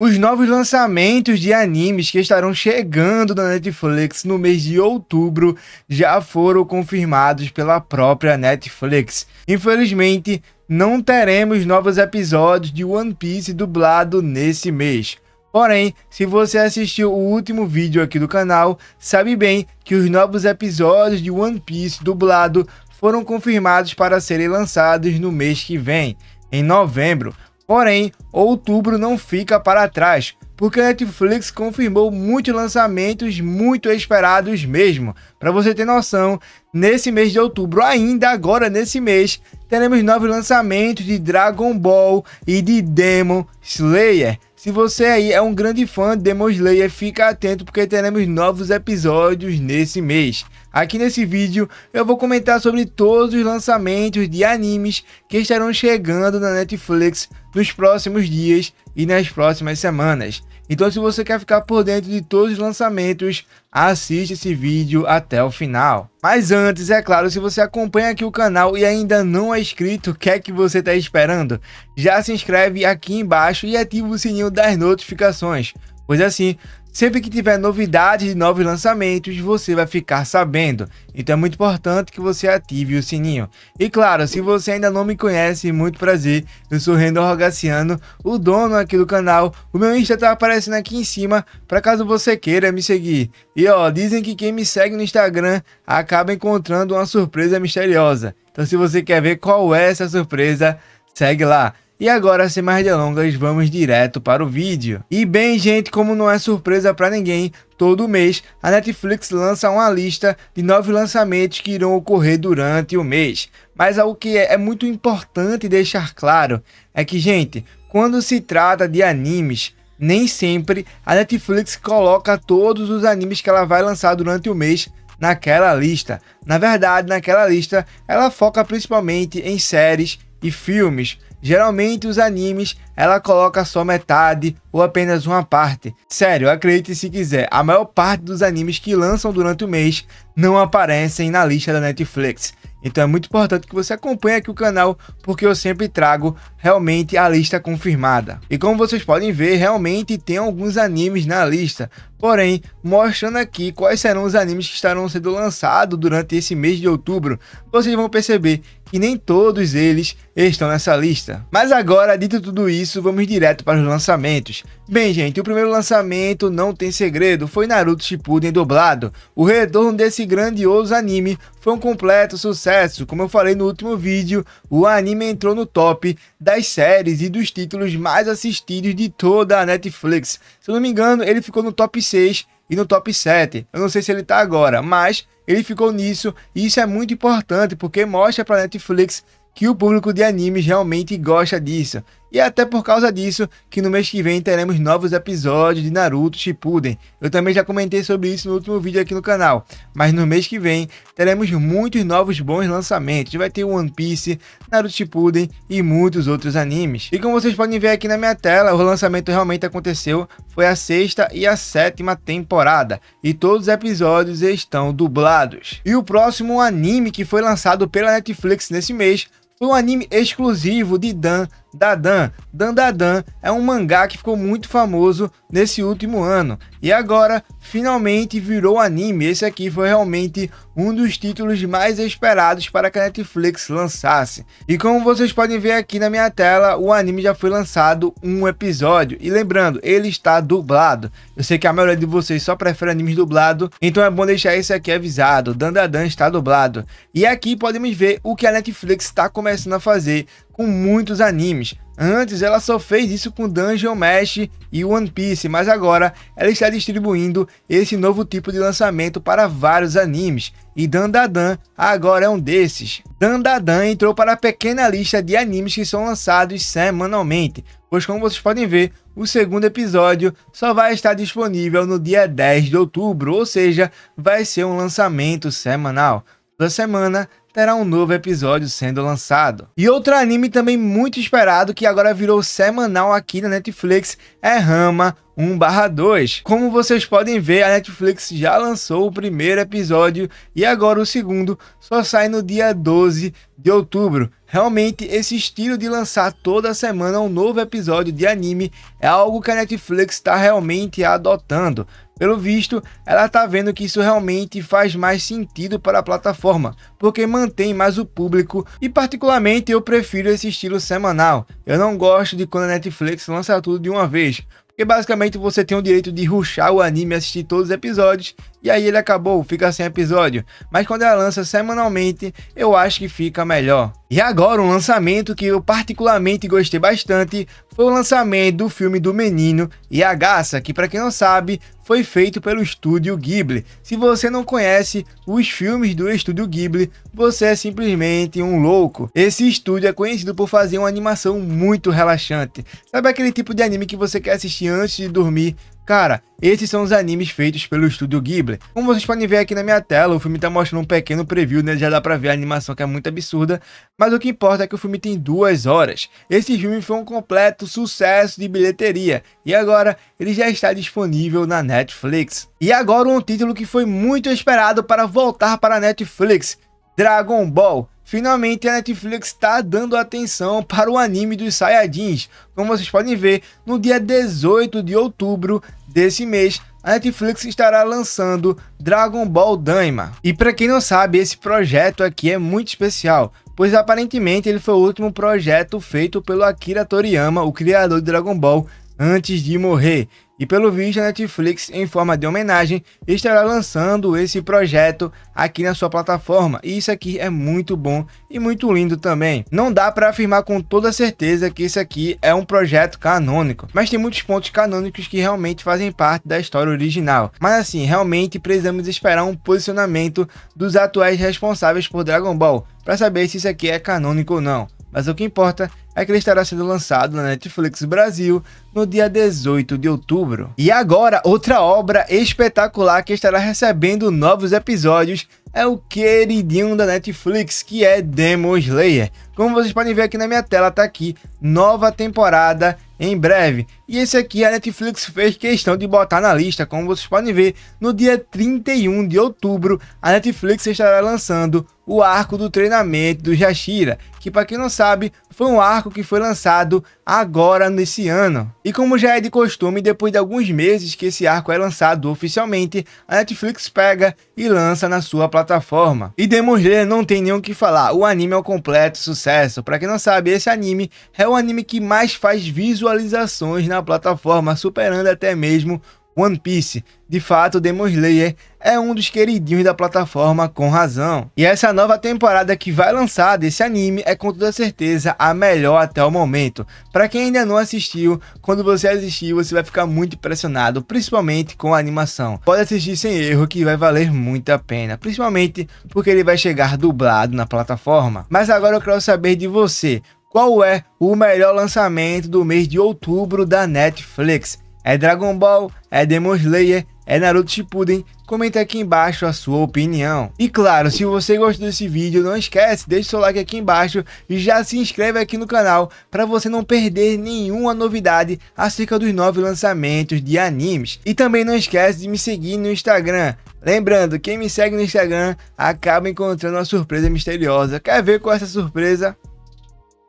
Os novos lançamentos de animes que estarão chegando na Netflix no mês de outubro já foram confirmados pela própria Netflix. Infelizmente, não teremos novos episódios de One Piece dublado nesse mês. Porém, se você assistiu o último vídeo aqui do canal, sabe bem que os novos episódios de One Piece dublado foram confirmados para serem lançados no mês que vem, em novembro, Porém, outubro não fica para trás, porque a Netflix confirmou muitos lançamentos muito esperados mesmo. Para você ter noção, nesse mês de outubro, ainda agora nesse mês, teremos novos lançamentos de Dragon Ball e de Demon Slayer. Se você aí é um grande fã de Demon Slayer, fica atento porque teremos novos episódios nesse mês. Aqui nesse vídeo eu vou comentar sobre todos os lançamentos de animes que estarão chegando na Netflix nos próximos dias e nas próximas semanas. Então, se você quer ficar por dentro de todos os lançamentos, assiste esse vídeo até o final. Mas antes, é claro, se você acompanha aqui o canal e ainda não é inscrito, o que é que você está esperando? Já se inscreve aqui embaixo e ativa o sininho das notificações, pois assim Sempre que tiver novidades novos lançamentos, você vai ficar sabendo. Então é muito importante que você ative o sininho. E claro, se você ainda não me conhece, muito prazer. Eu sou Rendo Rogaciano, o dono aqui do canal. O meu Insta tá aparecendo aqui em cima, para caso você queira me seguir. E ó, dizem que quem me segue no Instagram acaba encontrando uma surpresa misteriosa. Então se você quer ver qual é essa surpresa, segue lá. E agora, sem mais delongas, vamos direto para o vídeo. E bem, gente, como não é surpresa para ninguém, todo mês a Netflix lança uma lista de nove lançamentos que irão ocorrer durante o mês. Mas algo que é, é muito importante deixar claro é que, gente, quando se trata de animes, nem sempre a Netflix coloca todos os animes que ela vai lançar durante o mês naquela lista. Na verdade, naquela lista, ela foca principalmente em séries e filmes. Geralmente os animes ela coloca só metade ou apenas uma parte. Sério, acredite se quiser, a maior parte dos animes que lançam durante o mês não aparecem na lista da Netflix. Então é muito importante que você acompanhe aqui o canal, porque eu sempre trago realmente a lista confirmada. E como vocês podem ver, realmente tem alguns animes na lista. Porém, mostrando aqui quais serão os animes que estarão sendo lançados durante esse mês de outubro, vocês vão perceber que nem todos eles estão nessa lista. Mas agora, dito tudo isso, vamos direto para os lançamentos. Bem, gente, o primeiro lançamento não tem segredo, foi Naruto Shippuden dublado. O retorno desse grandioso anime foi um completo sucesso. Como eu falei no último vídeo, o anime entrou no top das séries e dos títulos mais assistidos de toda a Netflix. Se eu não me engano, ele ficou no top 6 e no top 7. Eu não sei se ele tá agora, mas ele ficou nisso e isso é muito importante porque mostra para Netflix que o público de animes realmente gosta disso. E é até por causa disso que no mês que vem teremos novos episódios de Naruto Shippuden. Eu também já comentei sobre isso no último vídeo aqui no canal, mas no mês que vem teremos muitos novos bons lançamentos. Vai ter One Piece, Naruto Shippuden e muitos outros animes. E como vocês podem ver aqui na minha tela, o lançamento realmente aconteceu, foi a sexta e a sétima temporada, e todos os episódios estão dublados. E o próximo anime que foi lançado pela Netflix nesse mês um anime exclusivo de Dan Dadan. Dan Dan é um mangá que ficou muito famoso nesse último ano e agora finalmente virou anime. Esse aqui foi realmente um dos títulos mais esperados para que a Netflix lançasse. E como vocês podem ver aqui na minha tela, o anime já foi lançado um episódio. E lembrando, ele está dublado. Eu sei que a maioria de vocês só prefere animes dublado, então é bom deixar esse aqui avisado. Dan Dan está dublado. E aqui podemos ver o que a Netflix está começando começando a fazer com muitos animes. Antes ela só fez isso com Dungeon Mesh e One Piece, mas agora ela está distribuindo esse novo tipo de lançamento para vários animes e Dandadan agora é um desses. Dandadan entrou para a pequena lista de animes que são lançados semanalmente, pois como vocês podem ver, o segundo episódio só vai estar disponível no dia 10 de outubro, ou seja, vai ser um lançamento semanal. Toda semana terá um novo episódio sendo lançado. E outro anime também muito esperado que agora virou semanal aqui na Netflix é Rama 1/2. Como vocês podem ver, a Netflix já lançou o primeiro episódio e agora o segundo só sai no dia 12 de outubro. Realmente, esse estilo de lançar toda semana um novo episódio de anime é algo que a Netflix está realmente adotando. Pelo visto, ela está vendo que isso realmente faz mais sentido para a plataforma, porque mantém mais o público e, particularmente, eu prefiro esse estilo semanal. Eu não gosto de quando a Netflix lança tudo de uma vez, que basicamente você tem o direito de ruxar o anime e assistir todos os episódios. E aí ele acabou, fica sem episódio. Mas quando ela lança semanalmente, eu acho que fica melhor. E agora um lançamento que eu particularmente gostei bastante foi o lançamento do filme do menino e a Gaça, que para quem não sabe, foi feito pelo estúdio Ghibli. Se você não conhece os filmes do estúdio Ghibli, você é simplesmente um louco. Esse estúdio é conhecido por fazer uma animação muito relaxante. Sabe aquele tipo de anime que você quer assistir antes de dormir Cara, esses são os animes feitos pelo estúdio Ghibli. Como vocês podem ver aqui na minha tela, o filme tá mostrando um pequeno preview, né? Já dá pra ver a animação que é muito absurda. Mas o que importa é que o filme tem duas horas. Esse filme foi um completo sucesso de bilheteria. E agora, ele já está disponível na Netflix. E agora um título que foi muito esperado para voltar para a Netflix. Dragon Ball. Finalmente a Netflix está dando atenção para o anime dos Saiyajins. Como vocês podem ver, no dia 18 de outubro desse mês, a Netflix estará lançando Dragon Ball Daima. E para quem não sabe, esse projeto aqui é muito especial, pois aparentemente ele foi o último projeto feito pelo Akira Toriyama, o criador de Dragon Ball, antes de morrer. E pelo visto, a Netflix, em forma de homenagem, estará lançando esse projeto aqui na sua plataforma. E isso aqui é muito bom e muito lindo também. Não dá para afirmar com toda certeza que isso aqui é um projeto canônico, mas tem muitos pontos canônicos que realmente fazem parte da história original. Mas assim, realmente precisamos esperar um posicionamento dos atuais responsáveis por Dragon Ball para saber se isso aqui é canônico ou não. Mas o que importa é que ele estará sendo lançado na Netflix Brasil no dia 18 de outubro. E agora, outra obra espetacular que estará recebendo novos episódios é o queridinho da Netflix, que é Demon Slayer. Como vocês podem ver aqui na minha tela, tá aqui, nova temporada em breve. E esse aqui a Netflix fez questão de botar na lista, como vocês podem ver, no dia 31 de outubro, a Netflix estará lançando o arco do treinamento do Jashira, que para quem não sabe, foi um arco que foi lançado agora nesse ano. E como já é de costume, depois de alguns meses que esse arco é lançado oficialmente, a Netflix pega e lança na sua plataforma. E Demon Slayer não tem nem o que falar, o anime é um completo sucesso. Para quem não sabe, esse anime é o anime que mais faz visualizações na plataforma, superando até mesmo One Piece. De fato, Demon Slayer é um dos queridinhos da plataforma com razão. E essa nova temporada que vai lançar desse anime é com toda certeza a melhor até o momento. Para quem ainda não assistiu, quando você assistir você vai ficar muito impressionado, principalmente com a animação. Pode assistir sem erro que vai valer muito a pena, principalmente porque ele vai chegar dublado na plataforma. Mas agora eu quero saber de você, qual é o melhor lançamento do mês de outubro da Netflix? É Dragon Ball? É Demon Slayer? É Naruto Shippuden? Comenta aqui embaixo a sua opinião. E claro, se você gostou desse vídeo, não esquece, deixa seu like aqui embaixo e já se inscreve aqui no canal para você não perder nenhuma novidade acerca dos novos lançamentos de animes. E também não esquece de me seguir no Instagram. Lembrando, quem me segue no Instagram acaba encontrando uma surpresa misteriosa. Quer ver qual é essa surpresa?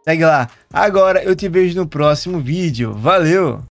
Segue lá. Agora eu te vejo no próximo vídeo. Valeu!